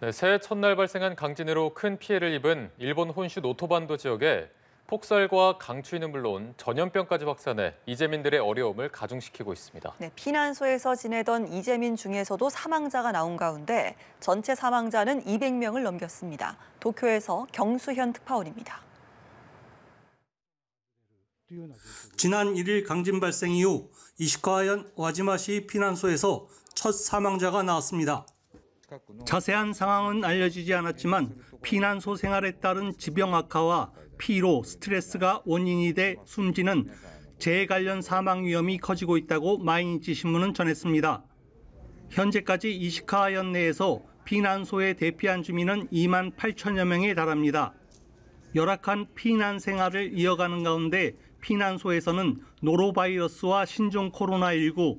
네, 새해 첫날 발생한 강진으로 큰 피해를 입은 일본 혼슈 노토반도 지역에 폭설과 강추위는 물론 전염병까지 확산해 이재민들의 어려움을 가중시키고 있습니다. 네, 피난소에서 지내던 이재민 중에서도 사망자가 나온 가운데 전체 사망자는 200명을 넘겼습니다. 도쿄에서 경수현 특파원입니다. 지난 1일 강진 발생 이후 이시카현 와지마시 피난소에서 첫 사망자가 나왔습니다. 자세한 상황은 알려지지 않았지만 피난소 생활에 따른 지병 악화와 피로, 스트레스가 원인이 돼 숨지는 재해 관련 사망 위험이 커지고 있다고 마이니치 신문은 전했습니다. 현재까지 이시카현 내에서 피난소에 대피한 주민은 2만 8천여 명에 달합니다. 열악한 피난 생활을 이어가는 가운데 피난소에서는 노로바이러스와 신종 코로나19,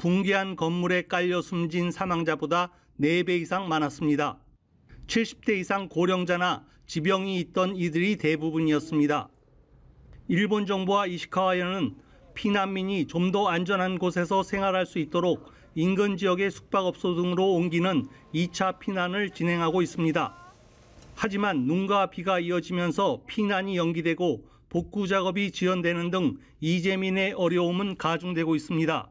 붕괴한 건물에 깔려 숨진 사망자보다 4배 이상 많았습니다. 70대 이상 고령자나 지병이 있던 이들이 대부분이었습니다. 일본 정부와 이시카와현은 피난민이 좀 더 안전한 곳에서 생활할 수 있도록 인근 지역의 숙박업소 등으로 옮기는 2차 피난을 진행하고 있습니다. 하지만 눈과 비가 이어지면서 피난이 연기되고 복구 작업이 지연되는 등 이재민의 어려움은 가중되고 있습니다.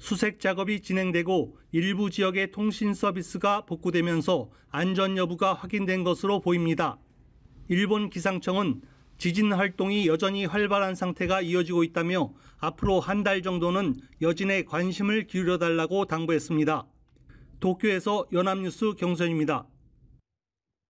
수색 작업이 진행되고 일부 지역의 통신 서비스가 복구되면서 안전 여부가 확인된 것으로 보입니다. 일본 기상청은 지진 활동이 여전히 활발한 상태가 이어지고 있다며 앞으로 한 달 정도는 여진에 관심을 기울여 달라고 당부했습니다. 도쿄에서 연합뉴스 경선입니다.